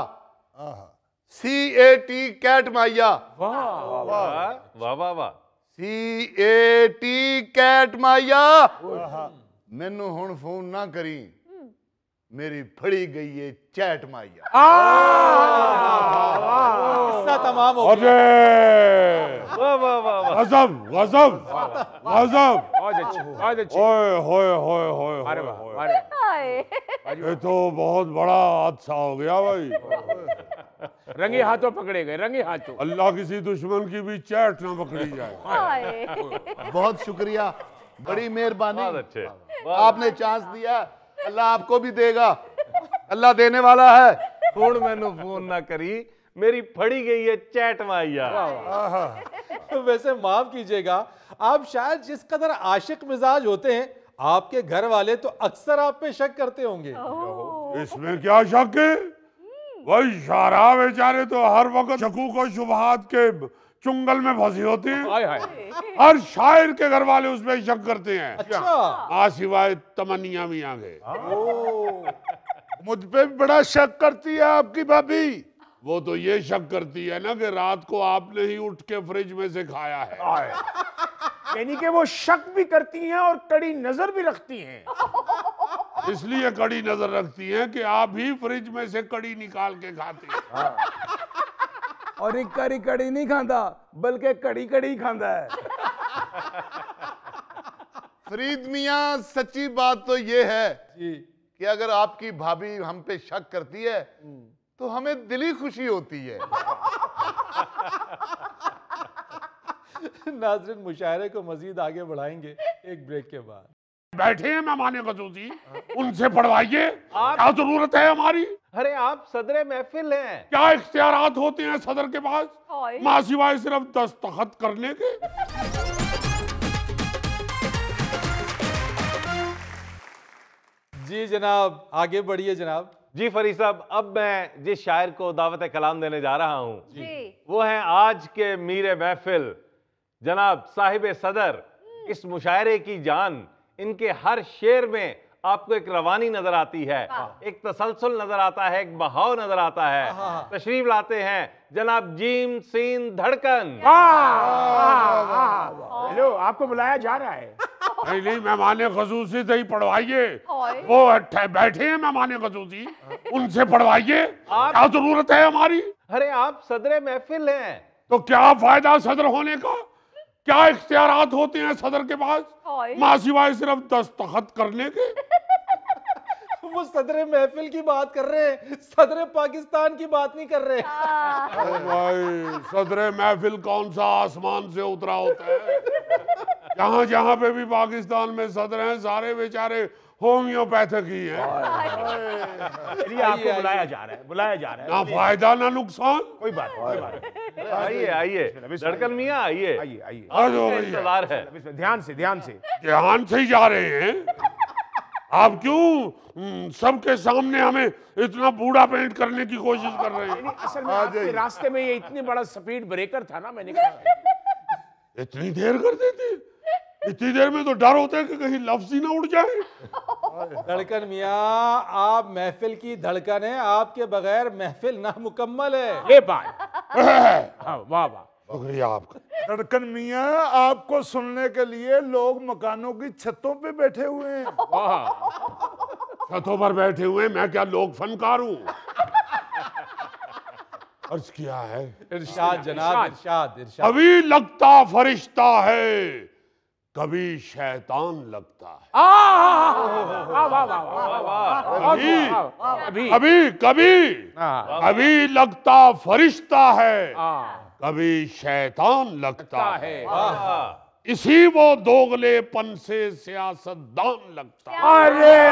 सी ए टी कैट माइया वाह वाह वाह सी ए टी कैट माइया ਮੈਨੂੰ ਹੁਣ फोन ना करी मेरी फड़ी गई है चैट माइया तमाम हो गजब गजब गजब ये तो बहुत बड़ा हादसा हो गया भाई रंगे हाथों पकड़े गए रंगे हाथों अल्लाह किसी दुश्मन की भी चैट ना पकड़ी जाए बहुत शुक्रिया बड़ी मेहरबानी आपने चांस दिया अल्लाह आपको भी देगा अल्लाह देने वाला है ਹੁਣ ਮੈਨੂੰ ਫੋਨ ਨਾ ਕਰੀ ਮੇਰੀ ਫੜੀ ਗਈ ਹੈ ਚੈਟ ਮਾਈਆ वैसे माफ कीजिएगा आप शायद जिस कदर आशिक मिजाज होते हैं आपके घर वाले तो अक्सर आप पे शक करते होंगे इसमें क्या शक है हम्म। वही शारा बेचारे तो हर वक्त शकू को शुभात के चुंगल में फंसी होती हैं हर शायर के घर वाले उसमें शक करते हैं अच्छा आ सिवाय भी आ गए मुझ पर बड़ा शक करती है आपकी भाभी वो तो ये शक करती है ना कि रात को आपने ही उठ के फ्रिज में से खाया है यानी कि वो शक भी करती हैं और कड़ी नजर भी रखती हैं इसलिए कड़ी नजर रखती हैं कि आप ही फ्रिज में से कड़ी निकाल के खाते हैं हाँ। और कड़ी कड़ी नहीं खाता बल्कि कड़ी कड़ी खाता है फरीद मिया सच्ची बात तो ये है जी कि अगर आपकी भाभी हम पे शक करती है तो हमें दिली खुशी होती है नाजरन मुशायरे को मजीद आगे बढ़ाएंगे एक ब्रेक के बाद बैठे हैं मेहमान खसूसी उनसे पढ़वाइए क्या जरूरत है हमारी अरे आप सदर महफिल हैं क्या इख्तियार होते हैं सदर के पास माँ सिवाय सिर्फ दस्तखत करने के जी जनाब आगे बढ़िए जनाब जी फरी साहब अब मैं जिस शायर को दावत कलाम देने जा रहा हूँ वो है आज के मीर महफिल जनाब साहिब सदर इस मुशायरे की जान इनके हर शेर में आपको एक रवानी नजर आती है एक तसलसल नजर आता है एक बहाव नजर आता है हाँ, हाँ। तशरीफ लाते हैं जनाब जीम सीन धड़कन हेलो आपको बुलाया जा रहा है नहीं नहीं मेहमान खसूसी से ही पढ़वाइए वो बैठे हैं मेहमान खसूसी उनसे पढ़वाइए हाँ। क्या जरूरत है हमारी अरे आप सदर महफिल हैं तो क्या फायदा सदर होने का क्या इख्तियार होते हैं सदर के पास माँ सिवाय सिर्फ दस्तखत करने के वो सदर महफिल की बात कर रहे हैं सदर पाकिस्तान की बात नहीं कर रहे हाँ। भाई सदर महफिल कौन सा आसमान से उतरा होता है जहाँ जहाँ पे भी पाकिस्तान में सदर हैं सारे बेचारे होम्योपैथिक ही है चलिए आपको बुलाया जा रहा है बुलाया जा रहा है ना फायदा ना नुकसान कोई बात कोई बात आइए आइए धड़कन मियाँ आइए आइए आइए आज है ध्यान से ध्यान से ध्यान से ही जा रहे हैं आप क्यों हम्म, सबके सामने हमें इतना बूढ़ा पेंट करने की कोशिश कर रहे हैं असल में आपके रास्ते में ये इतनी बड़ा स्पीड ब्रेकर था ना मैंने कहा इतनी देर कर देती इतनी देर में तो डर होता है कि कहीं लफ्ज ही ना उड़ जाए धड़कन मिया आप महफिल की धड़कन है आपके बगैर महफिल ना मुकम्मल है हाँ, वाह वाह शुक्रिया आपका धड़कन मिया आपको सुनने के लिए लोग मकानों की छतों पे बैठे हुए हैं छतों पर बैठे हुए मैं क्या लोग फनकार हूँ अर्ज किया है इरशाद जनाब इरशाद इरशाद अभी लगता फरिश्ता है कभी शैतान लगता है कभी कभी कभी अभी लगता फरिश्ता है कभी शैतान लगता है इसी वो दोगलेपन से सियासतदान लगता अरे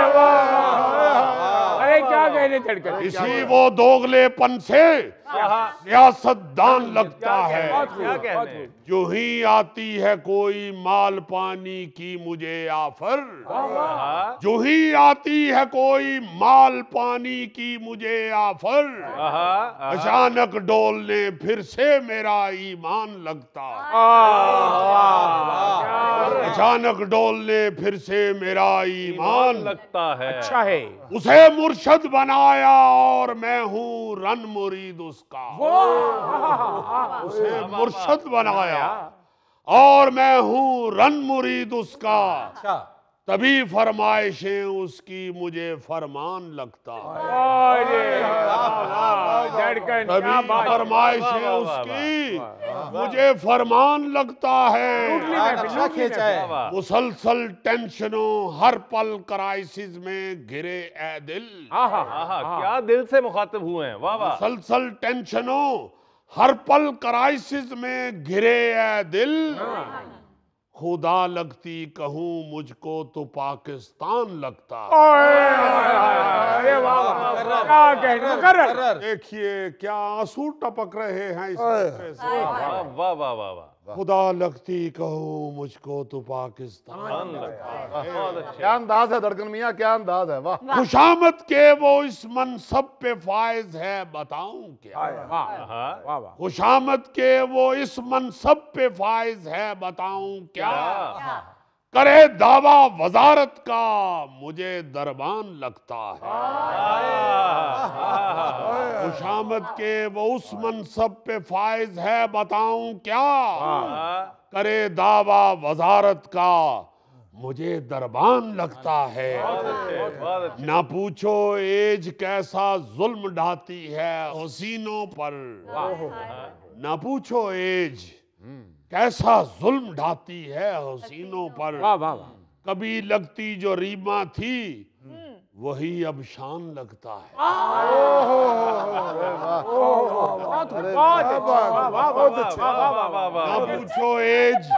अरे क्या कहने चढ़कर इसी वो दोगलेपन से सियासतदान लगता है जो ही आती है कोई माल पानी की मुझे आफर हाँ। जो ही आती है कोई माल पानी की मुझे आफर हाँ, हाँ, अचानक डोलने फिर से मेरा ईमान लगता अचानक डोलने फिर से मेरा ईमान लगता है अच्छा है उसे मुर्शद बनाया और मैं हूँ रन मुरीद उसका उसे मुर्शद बनाया और मैं हूँ रन मुरीद उसका अच्छा तभी फरमाइशें उसकी मुझे फरमान लगता है तभी फरमाइशें उसकी मुझे फरमान लगता है अच्छा मुसलसल टेंशनों हर पल क्राइसिस में घिरे ए दिल हाँ, हाँ, हाँ। क्या दिल से मुखातब हुए हैं वाह वाह मुसलसल टेंशनों हर पल क्राइसिस में घिरे ए दिल खुदा लगती कहूँ मुझको तो पाकिस्तान लगता देखिए क्या आंसू टपक रहे हैं इस वाह वाह वाह वाह खुदा लगती कहूँ मुझको तो पाकिस्तान हाँ, हाँ, हाँ, क्या अंदाज है धड़कन मियाँ क्या अंदाज है वाह खुशामत के वो इस मनसब पे फायज है बताऊ क्या खुशामत के वो इस मनसब पे फायज है बताऊ क्या करे दावा वजारत का मुझे दरबान लगता है खुशामद के वो उस मनसब पे फायज है बताऊं क्या करे दावा वजारत का मुझे दरबान लगता है ना पूछो एज कैसा जुल्म ढाती है हसीनों पर ना पूछो एज कैसा जुल्म ढाती है हसीनों पर वाह वाह कभी लगती जो रीमा थी वही अब शान लगता है ना पूछो एज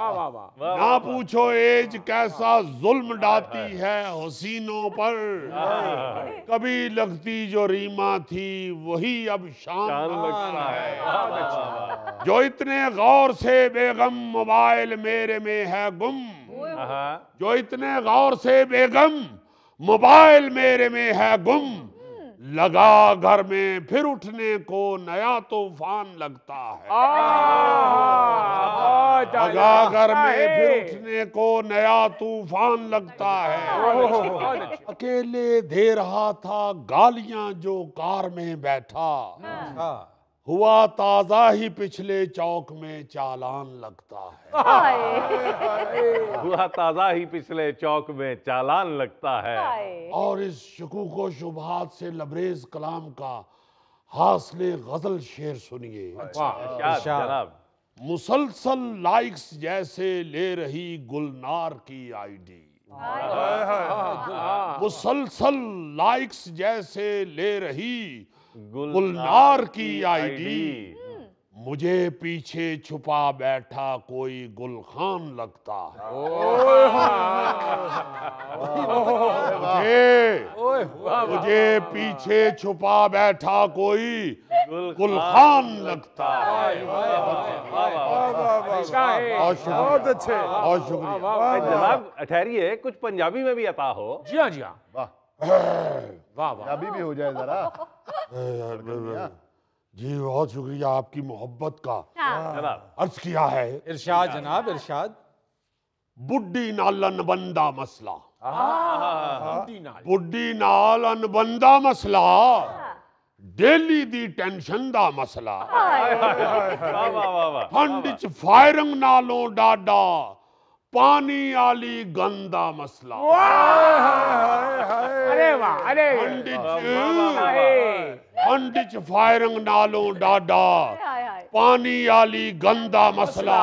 ना पूछो एज कैसा जुल्म डाती है हसीनों पर कभी लगती जो रीमा थी वही अब शान लगता है जो इतने गौर से बेगम मोबाइल मेरे में है गुम जो इतने गौर से बेगम मोबाइल मेरे में है गुम लगा घर में फिर उठने को नया तूफान लगता है लगा घर में फिर उठने को नया तूफान लगता है अकेले दे रहा था गालियां जो कार में बैठा हाँ। हुआ ताजा ही पिछले चौक में चालान लगता है आए। आए। हुआ ताजा ही पिछले चौक में चालान लगता है और इस शकूक व शुभात से लबरेज कलाम का हासले गजल शेर सुनिए अच्छा, मुसलसल लाइक्स जैसे ले रही गुलनार की आईडी मुसलसल लाइक्स जैसे ले रही गुलनार की आईडी मुझे पीछे छुपा बैठा कोई गुलखान लगता है मुझे मुझे पीछे छुपा बैठा कोई गुलखान लगता है और शुक्रिया और शुक्रिया जनाब ठहरिए कुछ पंजाबी में भी अता हो जी हाँ जी हाँ अभी भी हो जाए जरा जी बहुत शुक्रिया आपकी मोहब्बत का हाँ। अर्ज किया है इरशाद जनाब इरशाद बुढ़ी नालन बंदा मसला बुढ़ी नालन बंदा मसला हाँ। डेली दी टेंशन दा मसला ਵਾਹ च फायरिंग नालों डाडा ਫਾਇਰਿੰਗ पानी आली गंदा मसला अरे वाह अरे पंडित पंडित फायरंग नालों डाडा पानी आली गंदा मसला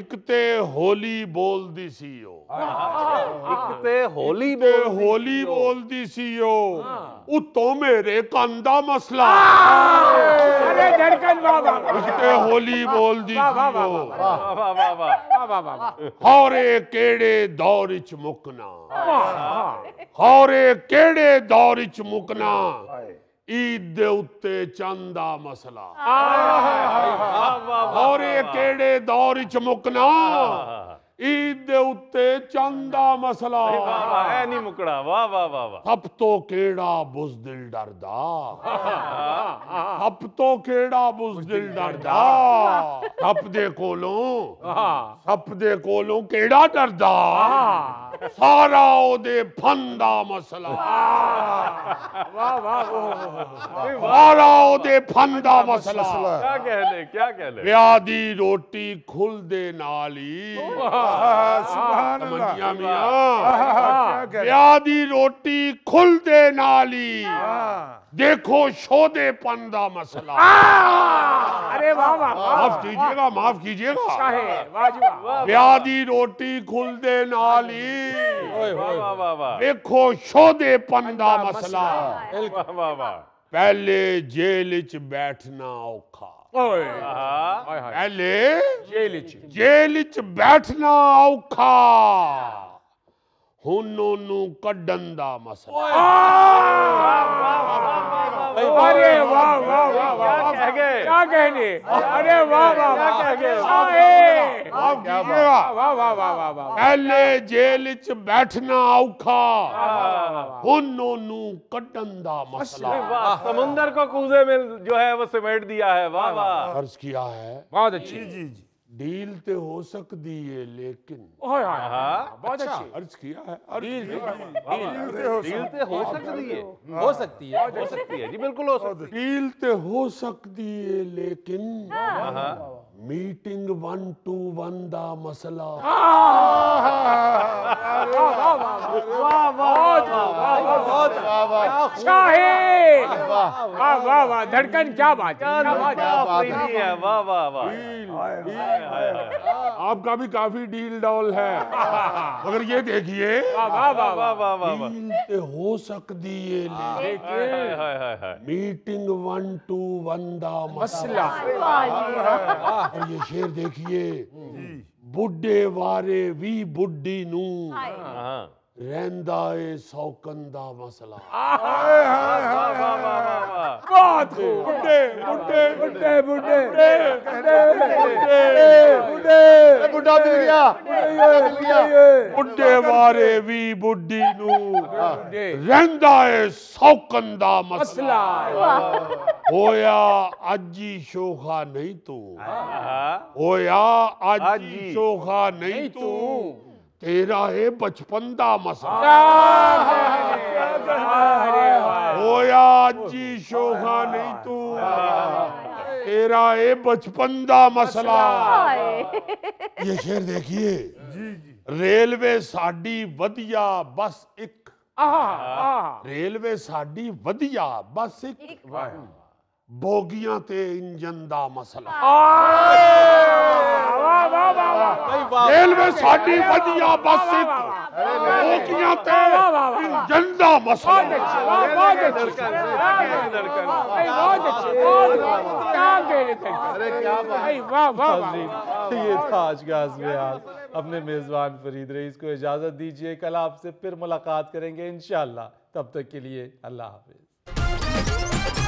इकते होली बोल दी सी ओ इकते होली बोल होली बोल दी सी ओ हाँ। तो मेरे कंदा मसला हाँ। अरे धड़कन बाबा इकते होली बोल दी सी ओ हौरे केड़े दौर च मुकना हौरे हाँ, केड़े दौर च मुकना ईद दे उत्ते चंदा मसला और ये केड़े दौर च मुकना ईद दे उत्ते चंदा मसला नहीं मुकड़ा वाह वाह वाह वाह हब तो केड़ा बुजदिल डर हप तो केड़ा बुजदिल डर हप दे कोलों हप दे कोलों केड़ा डरदा सारा फंदा मसला वाह वाह सारा फंदा मसला क्या क्या व्यादी रोटी खुल दे नाली सुभान अल्लाह व्यादी रोटी खुल दे नाली देखो शोदे पंदा मसला अरे वाह वाह माफ कीजिएगा माफ कीजिएगा व्यादी रोटी खुल दे नाली देखो शोधे पंदा मसला पहले जेल च बैठना औखा पहले जेल च बैठना औखा हुनों पहले जेल च बैठना औखा हुनों नु कड्डन दा मसला समुंदर को कूजे में जो है वो समेट दिया है वाह वाह अर्ज किया है बहुत अच्छी जी जी डील तो हो सकती है लेकिन हाँ, बहुत अच्छा अर्ज किया है अर्ज डील डील हो सकती है हाँ। हो सकती है हो सकती है जी बिल्कुल हो हाँ। सकती है डील तो हो सकती है लेकिन मीटिंग वन टू वन द मसला धड़कन क्या बात है आपका भी काफी डील डॉल है मगर ये देखिए तो हो सकती है मीटिंग वन टू वन द मसला पर ये शेर देखिए बुढ़े वारे वी बुढ़ी नू ਰਹਿੰਦਾ ਏ ਸੌਕਨ ਦਾ ਮਸਲਾ ਆਏ ਹਾਏ ਹਾਏ ਵਾਹ ਵਾਹ ਵਾਹ ਵਾਹ ਬਾਤ ਖੂਬ ਬੁੱਢੇ ਬੁੱਢੇ ਬੁੱਢੇ ਬੁੱਢੇ ਬੁੱਢੇ ਬੁੱਢੇ ਬੁੱਢਾ ਮਿਲ ਗਿਆ ਮਿਲ ਗਿਆ ਬੁੱਢੇ ਵਾਰੇ ਵੀ ਬੁੱਢੀ ਨੂੰ ਰਹਿੰਦਾ ਏ ਸੌਕਨ ਦਾ ਮਸਲਾ ਹੋਇਆ ਅੱਜ ਹੀ ਸ਼ੋਖਾ ਨਹੀਂ ਤੂੰ ਹੋਇਆ ਅੱਜ ਹੀ ਸ਼ੋਖਾ ਨਹੀਂ ਤੂੰ तेरा है बचपन का मसाला जी शोभा नहीं तू तेरा है बचपन का मसला ये शेर देखिए रेलवे साडी वधिया बस एक रेलवे साडी वधिया बस एक बोगियां ते इंजन दा मसला रेलवे साडी वधिया बस बोगियां ते इंजन दा मसला ये था आज का आज अपने मेज़बान फरीद रईस को इजाज़त दीजिए कल आपसे फिर मुलाकात करेंगे इन तब तक के लिए अल्लाह हाफिज़